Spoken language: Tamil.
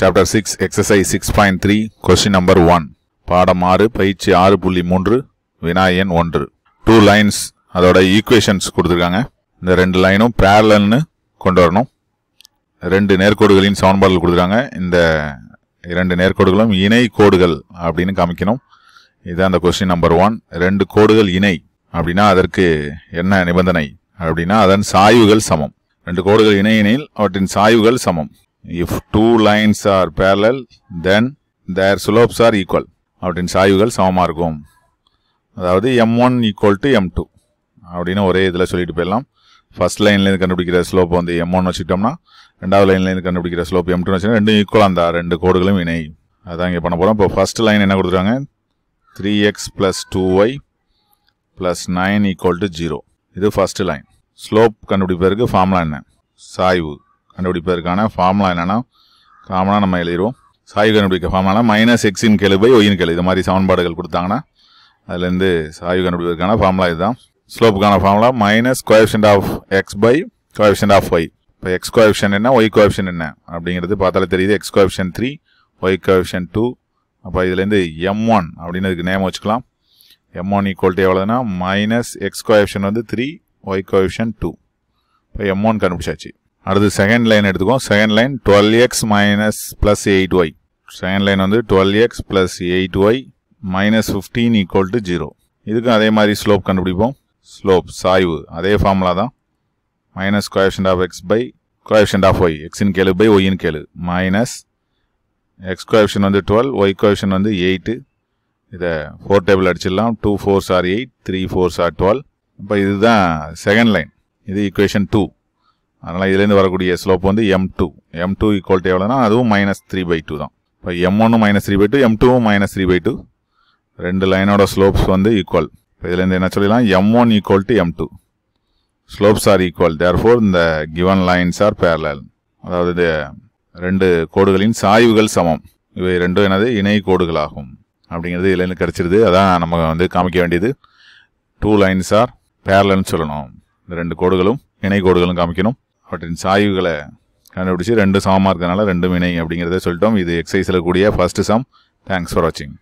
chapter six exercise six point three question number one பாடம் ஆறு பயிற்சி ஆறு புள்ளி மூன்று வினாயன் ஒன்று டூ லைன்ஸ் அதோட ஈக்குவேஷன்ஸ் கொடுத்துருக்காங்க இந்த ரெண்டு லைனும் பேரலன்னு கொண்டு வரணும் ரெண்டு நேர்கோடுகளின் சமன்பாடுகள் கொடுத்துருக்காங்க இந்த இரண்டு நேர்கோடுகளும் இணை கோடுகள் அப்படின்னு காமிக்கணும் இதுதான் அந்த கொஸ்டின் நம்பர் ஒன் ரெண்டு கோடுகள் இணை அப்படின்னா அதற்கு என்ன நிபந்தனை அப்படின்னா அதன் சாய்வுகள் சமம் ரெண்டு கோடுகள் இணையினில் அவற்றின் சாய்வுகள் சமம் if two lines are parallel then their slopes are equal அப்படின்னு சாய்வுகள் சமமாக இருக்கும் அதாவது M one equal to M two அப்படின்னு ஒரே இதில் சொல்லிட்டு போயிடலாம் ஃபர்ஸ்ட் லைன்லேருந்து கண்டுபிடிக்கிற ஸ்லோப் வந்து எம் ஒன் வச்சுக்கிட்டோம்னா ரெண்டாவது லைன்லேருந்து கண்டுபிடிக்கிற ஸ்லோப் எம் டூன்னு வச்சுக்கோங்க ரெண்டும் ஈக்குவலாக அந்த ரெண்டு கோடுகளும் இணை அதான் இங்கே பண்ண போகிறோம் இப்போ ஃபஸ்ட் லைன் என்ன கொடுத்துருக்காங்க three X plus two Y plus nine equal to zero இது ஃபஸ்ட்டு லைன் ஸ்லோப் கண்டுபிடிப்பதற்கு ஃபார்முலா என்ன சாய்வு கண்டுபிடிப்பதற்கான ஃபார்முலா என்னென்னா காமனாக நம்ம எழுதிடுவோம் சாய்வு கண்டுபிடிக்க ஃபார்முலானா மைனஸ் எக்ஸின் கெழு பை ஒயின் கெழு இது மாதிரி சமன்பாடுகள் கொடுத்தாங்கன்னா அதுலேருந்து சாய்வு கண்டுபிடிப்பதற்கான ஃபார்முலா இதுதான் ஸ்லோப்புக்கான formula minus coefficient of X by coefficient of Y இப்போ எக்ஸ் கோஎஃபிஷன் என்ன ஒய் கோஎஃபிஷன் என்ன அப்படிங்கிறது பார்த்தாலே தெரியுது X coefficient three Y coefficient two அப்போ இதுலேருந்து எம் ஒன் அப்படின்னு அதுக்கு நேம் வச்சுக்கலாம் எம் ஒன் ஈக்குவல்ட்டி எவ்வளோதுன்னா மைனஸ் எக்ஸ் கோஎஃபிஷன் வந்து த்ரீ ஒய் கோஎஃபிஷன் டூ இப்போ எம் ஒன் கண்டுபிடிச்சாச்சு அடுத்து செகண்ட் லைன் எடுத்துக்கோம் second line twelve X minus plus eight Y second line வந்து twelve X plus eight Y minus fifteen equal to zero இதுக்கும் அதே மாதிரி ஸ்லோப் கண்டுபிடிப்போம் ஸ்லோப் சாய்வு அதே ஃபார்முலா தான் minus coefficient of X by coefficient of Y எக்ஸின் கேளு பை ஒய்யின் கேளு மைனஸ் எக்ஸ் கோஎஃபிஷியன் வந்து டுவெல் ஒய் கோஎஃபிஷியன் வந்து எயிட்டு இதை ஃபோர் டேபிள் அடிச்சிடலாம் two fours are eight three fours are twelve இப்போ இதுதான் செகண்ட் லைன் இது ஈக்குவேஷன் டூ அதனால் இதுலேருந்து வரக்கூடிய ஸ்லோப் வந்து M two M two equal to எவ்வளோனா அதுவும் மைனஸ் த்ரீ பை டூ தான் இப்போ எம் ஒன்று minus three by two M டூவும் மைனஸ் த்ரீ பை டூ ரெண்டு லைனோட ஸ்லோப்ஸ் வந்து ஈக்குவல் இப்போ இதுலேருந்து என்ன சொல்லலாம் M one equal to M two slopes are equal therefore இந்த கிவன் லைன்ஸ் ஆர் பேரலல் அதாவது ரெண்டு கோடுகளின் சாய்வுகள் சமம் இவை ரெண்டும் எனது இணை கோடுகளாகும் அப்படிங்கிறது இதுலேருந்து கிடச்சிருது அதான் நம்ம வந்து காமிக்க வேண்டியது டூ லைன்ஸ் ஆர் பேரலன்னு சொல்லணும் இந்த ரெண்டு கோடுகளும் இணை கோடுகளும் காமிக்கணும் அவற்றின் சாய்வுகளை கண்டுபிடிச்சி ரெண்டு சமமாக இருக்கிறதுனால ரெண்டு வினை அப்படிங்கிறத சொல்லிட்டோம் இது எக்ஸசைஸில் கூடிய ஃபஸ்ட்டு சம் தேங்க்ஸ் ஃபார் வாட்சிங்